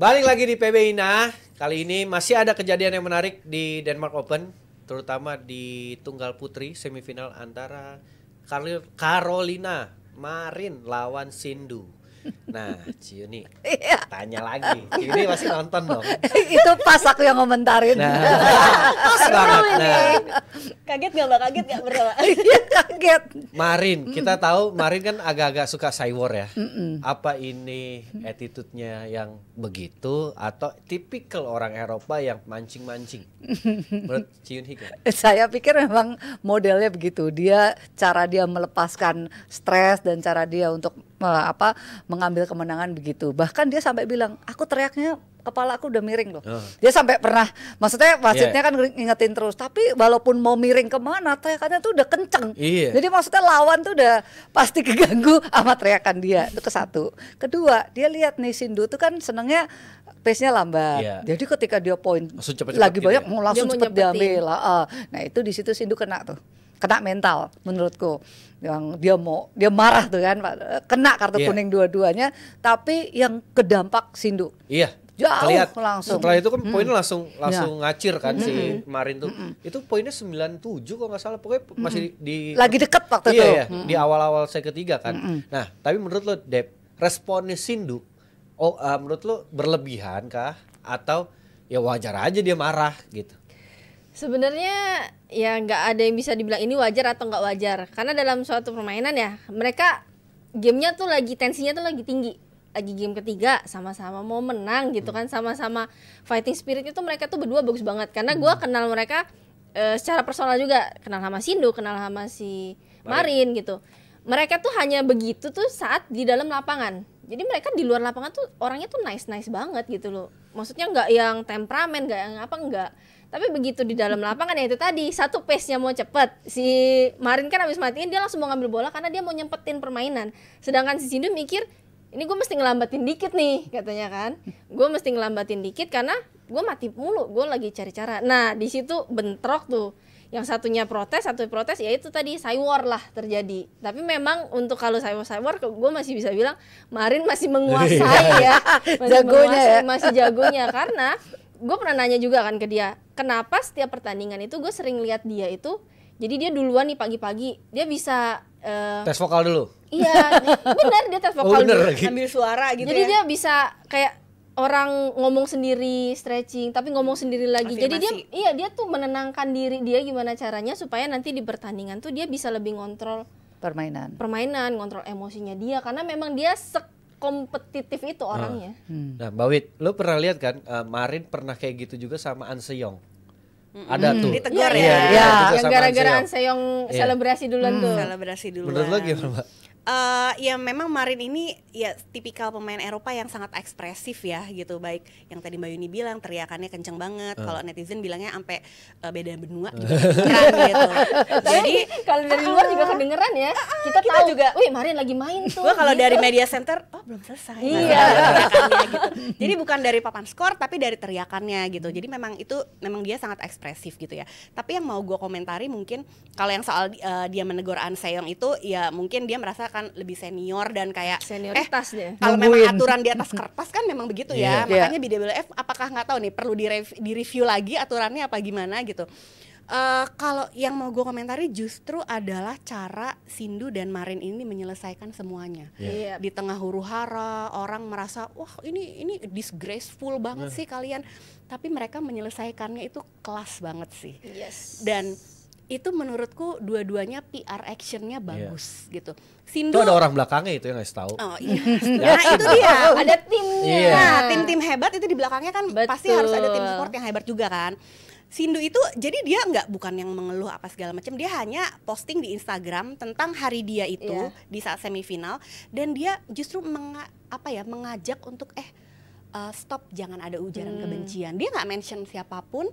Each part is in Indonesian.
Balik lagi di PB Ina. kali ini masih ada kejadian yang menarik di Denmark Open, terutama di tunggal putri semifinal antara Karolina Marin lawan Sindu. Nah, Ciu nih iya. tanya lagi. ini pasti nonton dong. Itu pas aku yang komentarin. Nah, pas banget. Nah. Kaget gak mbak? Kaget gak berdua? Iya, kaget. Marin, kita tahu Marin kan agak-agak suka cyber ya. Apa ini attitude-nya yang begitu atau tipikal orang Eropa yang mancing-mancing? Menurut Cion kan? Saya pikir memang modelnya begitu. Dia cara dia melepaskan stres dan cara dia untuk apa mengambil kemenangan begitu. Bahkan dia sampai bilang, aku teriaknya kepala aku udah miring loh. Uh. Dia sampai pernah, maksudnya wasitnya yeah. kan ngingetin terus. Tapi walaupun mau miring kemana, teriakannya tuh udah kenceng. Yeah. Jadi maksudnya lawan tuh udah pasti keganggu sama teriakan dia. Itu ke satu. Kedua, dia lihat nih Sindu tuh kan senengnya pace-nya lambat. Yeah. Jadi ketika dia poin lagi gitu banyak, ya? mau langsung dia cepet diambil. Uh, nah itu di situ Sindu kena tuh kena mental menurutku yang dia mau dia marah tuh kan kena kartu yeah. kuning dua-duanya tapi yang kedampak sindu iya jauh Kelihat. langsung setelah itu kan mm. poinnya langsung iya. langsung yeah. ngacir kan mm. si kemarin tuh mm. itu poinnya 97 kalau nggak salah pokoknya mm. masih di lagi deket waktu iya, itu iya, mm. di awal-awal saya ketiga kan mm. nah tapi menurut lo Dep responnya sindu oh uh, menurut lo berlebihan kah atau ya wajar aja dia marah gitu Sebenarnya ya nggak ada yang bisa dibilang ini wajar atau nggak wajar karena dalam suatu permainan ya mereka gamenya tuh lagi tensinya tuh lagi tinggi lagi game ketiga sama-sama mau menang gitu kan sama-sama fighting spirit itu mereka tuh berdua bagus banget karena gue hmm. kenal mereka e, secara personal juga kenal sama Sindu kenal sama si Marin gitu mereka tuh hanya begitu tuh saat di dalam lapangan jadi mereka di luar lapangan tuh orangnya tuh nice nice banget gitu loh maksudnya nggak yang temperamen nggak yang apa nggak tapi begitu di dalam lapangan ya itu tadi satu pace nya mau cepet si Marin kan habis matiin dia langsung mau ngambil bola karena dia mau nyempetin permainan sedangkan si Sindu mikir ini gue mesti ngelambatin dikit nih katanya kan gue mesti ngelambatin dikit karena gue mati mulu gue lagi cari cara nah di situ bentrok tuh yang satunya protes satu protes ya itu tadi cyber lah terjadi tapi memang untuk kalau cyber cyber gue masih bisa bilang Marin masih menguasai iya. ya masih jagonya ya. masih jagonya karena gue pernah nanya juga kan ke dia kenapa setiap pertandingan itu gue sering lihat dia itu jadi dia duluan nih pagi-pagi dia bisa uh, tes vokal dulu iya benar dia tes oh, vokal oh, dulu lagi. ambil suara gitu jadi ya. dia bisa kayak orang ngomong sendiri stretching tapi ngomong sendiri lagi Afirmasi. jadi dia iya dia tuh menenangkan diri dia gimana caranya supaya nanti di pertandingan tuh dia bisa lebih ngontrol permainan permainan ngontrol emosinya dia karena memang dia sekompetitif itu hmm. orangnya nah, hmm. nah Mbak lu pernah lihat kan uh, Marin pernah kayak gitu juga sama anseong Mm-hmm. Ada hmm. tuh. Ditegur iya, ya. ya. ya. ya. yang gara-gara anseong yeah. Iya. selebrasi duluan hmm. tuh. Selebrasi duluan. Menurut lo gimana, Mbak? uh, ya memang Marin ini ya tipikal pemain Eropa yang sangat ekspresif ya gitu baik yang tadi Mbak Yuni bilang teriakannya kenceng banget uh. kalau netizen bilangnya sampai uh, beda benua juga gitu, gitu. jadi kalau dari luar juga ah, ah, ah. kedengeran ya kita, kita tahu juga wih Marin lagi main tuh gua kalau gitu. dari media center oh belum selesai iya gitu. jadi bukan dari papan skor tapi dari teriakannya gitu jadi memang itu memang dia sangat ekspresif gitu ya tapi yang mau gue komentari mungkin kalau yang soal uh, dia menegur anseong itu ya mungkin dia merasakan misalkan lebih senior dan kayak eh, senioritasnya. Eh, kalau memang aturan di atas kertas kan memang begitu ya. Yeah. Makanya yeah. BWF apakah nggak tahu nih perlu direview lagi aturannya apa gimana gitu. Uh, kalau yang mau gue komentari justru adalah cara Sindu dan Marin ini menyelesaikan semuanya yeah. Iya. di tengah huru hara orang merasa wah ini ini disgraceful banget yeah. sih kalian tapi mereka menyelesaikannya itu kelas banget sih yes. dan itu menurutku dua-duanya PR actionnya iya. bagus yeah. gitu. Sindo itu ada orang belakangnya itu yang nggak tahu. Oh iya, nah itu dia ada timnya. Yeah. Nah tim-tim hebat itu di belakangnya kan Betul. pasti harus ada tim support yang hebat juga kan. Sindu itu jadi dia nggak bukan yang mengeluh apa segala macam dia hanya posting di Instagram tentang hari dia itu yeah. di saat semifinal dan dia justru menga, apa ya mengajak untuk eh uh, stop jangan ada ujaran hmm. kebencian dia nggak mention siapapun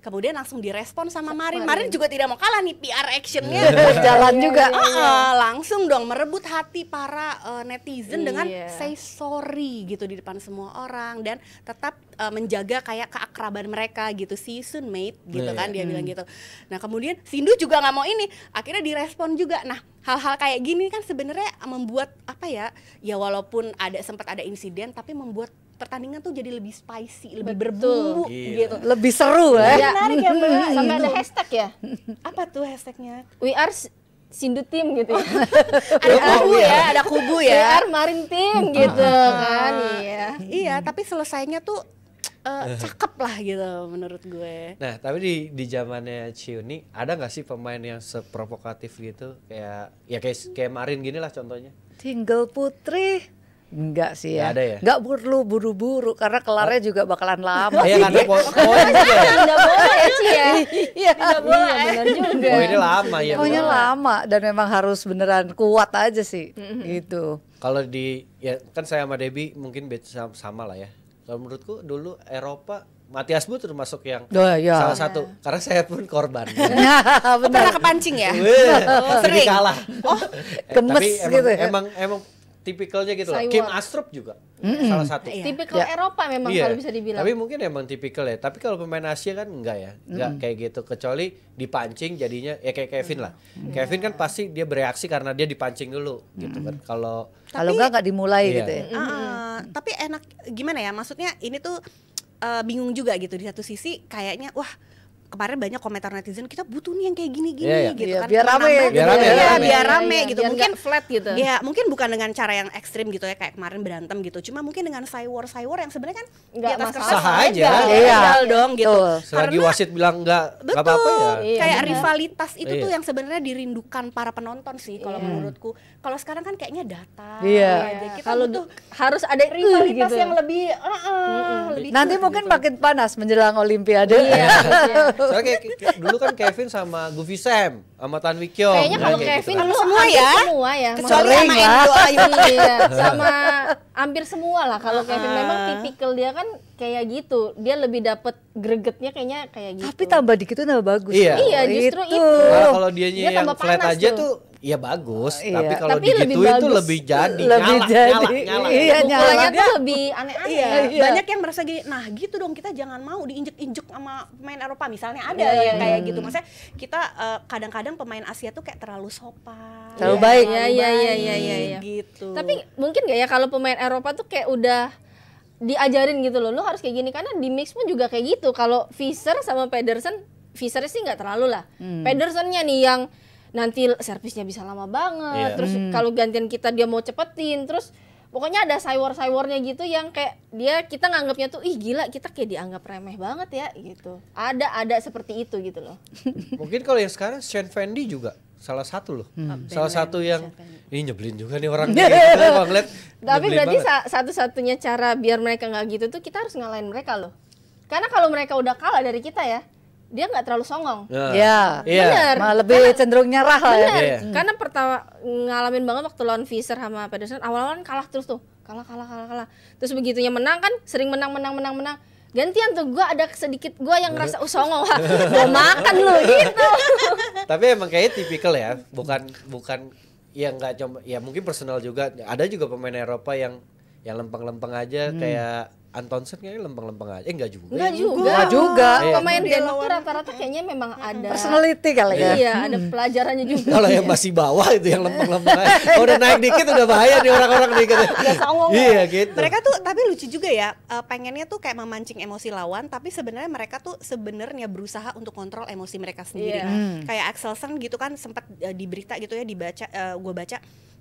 kemudian langsung direspon sama Marin. Marin juga tidak mau kalah nih PR actionnya iya, jalan iya, juga. Uh, uh, langsung dong merebut hati para uh, netizen dengan say sorry gitu di depan semua orang dan tetap uh, menjaga kayak keakraban mereka gitu si soon mate gitu kan dia hmm. bilang gitu. Nah kemudian Sindu juga nggak mau ini akhirnya direspon juga. Nah hal-hal kayak gini kan sebenarnya membuat apa ya ya walaupun ada sempat ada insiden tapi membuat pertandingan tuh jadi lebih spicy, lebih berbumbu iya. gitu. Lebih seru ya. Menarik ya, Mbak. Sampai gitu. ada hashtag ya. Apa tuh hashtagnya? We are sindu tim gitu ya. Ya, ya. ada kubu ya, ada kubu ya. We are marin tim gitu kan. Iya. Iya, tapi selesainya tuh uh, cakep lah gitu menurut gue. Nah tapi di di zamannya Ciuni ada nggak sih pemain yang seprovokatif gitu kayak ya kayak kayak Marin gini lah contohnya. Tinggal Putri. Enggak sih ya. Enggak ya? Nggak perlu buru-buru karena kelarnya oh. juga bakalan lama. Iya kan iya. poin juga. Enggak boleh sih ya. Iya. Enggak iya. boleh. Ya. Iya, benar juga. Poinnya lama ya. Poinnya lama dan memang harus beneran kuat aja sih. Gitu. Kalau di ya kan saya sama Debi mungkin sama, sama lah ya. Kalau menurutku dulu Eropa Matias Bu termasuk yang oh, iya. salah satu yeah. karena saya pun korban. Ya. oh, pernah kepancing ya? oh, sering. kalah. Oh, gemes eh, tapi emang, gitu ya. Emang emang tipikalnya gitu loh. Kim Astrup juga mm-hmm. salah satu. Iya. Tipikal ya. Eropa memang iya. kalau bisa dibilang. Tapi mungkin emang tipikal ya. Tapi kalau pemain Asia kan enggak ya, enggak mm-hmm. kayak gitu. Kecuali dipancing jadinya ya kayak Kevin mm-hmm. lah. Kevin kan iya. pasti dia bereaksi karena dia dipancing dulu mm-hmm. gitu kan. Kalau kalau enggak enggak dimulai iya. gitu ya. Uh, mm-hmm. Tapi enak gimana ya? Maksudnya ini tuh uh, bingung juga gitu di satu sisi kayaknya wah kemarin banyak komentar netizen kita butuh nih yang kayak gini-gini yeah, yeah. gitu yeah, kan biar rame, biar, gitu biar rame, ya, biar iya, rame yeah, iya, iya, gitu mungkin flat gitu ya mungkin bukan dengan cara yang ekstrim gitu ya kayak kemarin berantem gitu cuma mungkin dengan cywar cywar yang sebenarnya kan nggak atas kertas sah aja iya. dong gitu selagi Karena, wasit bilang nggak betul apa -apa ya. iya, kayak bener. rivalitas itu iya. tuh yang sebenarnya dirindukan para penonton sih kalau iya. menurutku kalau sekarang kan kayaknya data iya. Ya, kalau tuh harus ada rivalitas gitu. yang lebih, uh-uh, nanti mungkin gitu. makin panas menjelang olimpiade Soalnya kayak, kayak dulu kan Kevin sama Goofy Sam sama Tan Wikyong. Kayaknya nah, kalau kayak gitu Kevin gitu semua ya. Semua ya. Kecuali sama Indo Ayu. iya, sama hampir semua lah kalau Kevin memang tipikal dia kan kayak gitu. Dia lebih dapet gregetnya kayaknya kayak gitu. Tapi tambah dikit itu nambah bagus. Iya, iya justru itu. itu. Nah, kalau dia, dia yang flat aja tuh, tuh Iya bagus, uh, iya. tapi kalau tapi itu lebih jadi lebih nyala, jadi. nyala, nyala. Iya, iya nyala. tuh lebih aneh-aneh. Iya, iya. Banyak yang merasa gini, nah gitu dong kita jangan mau diinjek-injek sama pemain Eropa misalnya ada yeah. yang iya, kayak iya. gitu. Maksudnya kita eh, kadang-kadang uh, pemain Asia tuh kayak terlalu sopan. Terlalu ya, baik. Iya, iya, iya, iya, iya, Gitu. Tapi mungkin gak ya kalau pemain Eropa tuh kayak udah diajarin gitu loh, lo harus kayak gini karena di mix pun juga kayak gitu. Kalau Fischer sama Pedersen, Fischer sih nggak terlalu lah. Hmm. Pedersennya nih yang nanti servisnya bisa lama banget yeah. terus hmm. kalau gantian kita dia mau cepetin terus pokoknya ada saywar saywarnya gitu yang kayak dia kita nganggapnya tuh ih gila kita kayak dianggap remeh banget ya gitu ada ada seperti itu gitu loh mungkin kalau yang sekarang Shen Fendi juga salah satu loh hmm. salah satu yang ini nyebelin juga nih orang gitu, ngeliat, tapi berarti sa satu-satunya cara biar mereka nggak gitu tuh kita harus ngalahin mereka loh karena kalau mereka udah kalah dari kita ya dia nggak terlalu songong. Ya. Iya. Yeah. Yeah. Bener. Yeah. lebih karena, cenderung nyerah lah. ya. Yeah. Karena pertama ngalamin banget waktu lawan Fischer sama Pedersen awal-awal kan kalah terus tuh. Kalah kalah kalah kalah. Terus begitunya menang kan sering menang menang menang menang. Gantian tuh gue ada sedikit gue yang ngerasa oh songong lah. Gue makan lu gitu. Tapi emang kayaknya tipikal ya, bukan bukan yang nggak coba, ya mungkin personal juga ada juga pemain Eropa yang yang lempeng-lempeng aja hmm. kayak Antonsen kayaknya lempeng-lempeng aja. Eh enggak juga. Enggak juga. Enggak juga. juga. Iya. Pemain iya. Denmark tuh rata-rata kayaknya memang iya. ada personality kali ya. Iya, ada hmm. pelajarannya juga. Kalau yang masih bawah itu yang lempeng-lempeng aja. Kalau udah naik dikit udah bahaya nih orang-orang nih gitu. Iya gitu. Mereka tuh tapi lucu juga ya. Eh, pengennya tuh kayak memancing emosi lawan, tapi sebenarnya mereka tuh sebenarnya berusaha untuk kontrol emosi mereka sendiri. Yeah. Hmm. Kayak Axelsen gitu kan sempat uh, eh, diberita gitu ya dibaca uh, eh, gue baca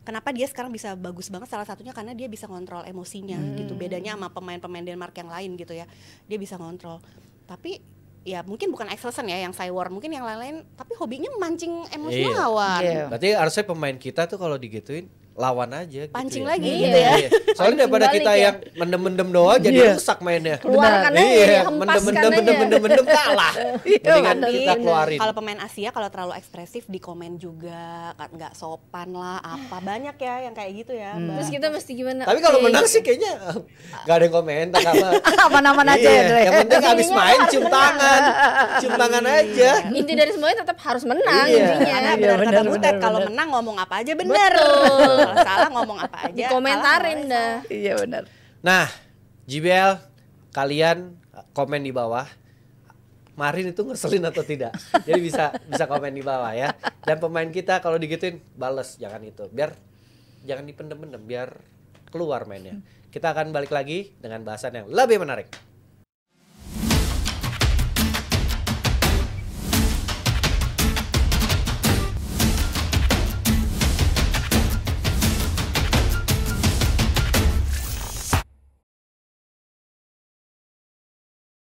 kenapa dia sekarang bisa bagus banget salah satunya karena dia bisa ngontrol emosinya hmm. gitu bedanya sama pemain-pemain Denmark yang lain gitu ya dia bisa ngontrol tapi ya mungkin bukan excellence ya yang saya war mungkin yang lain-lain tapi hobinya mancing emosional iya. lawan. Iya. Berarti harusnya pemain kita tuh kalau digituin lawan aja gitu pancing ya. lagi iya. gitu ya iya. soalnya daripada kita ya. yang mendem-mendem doa jadi iya. rusak mainnya keluarkan aja iya. mendem-mendem mendem-mendem mendem kalah iya, mendingan kita keluarin kalau pemain Asia kalau terlalu ekspresif di komen juga nggak sopan lah apa banyak ya yang kayak gitu ya hmm. terus kita mesti gimana tapi kalau menang sih kayaknya eh, nggak ada yang tak apa apa aja ya yang penting habis main cium tangan cium tangan aja inti dari semuanya tetap harus menang intinya benar kata butet kalau menang ngomong apa aja benar salah ngomong apa aja. Dikomentarin dah. Iya benar. Nah, JBL kalian komen di bawah Marin itu ngeselin atau tidak. Jadi bisa bisa komen di bawah ya. Dan pemain kita kalau digituin bales jangan itu. Biar jangan dipendem-pendem biar keluar mainnya. Kita akan balik lagi dengan bahasan yang lebih menarik.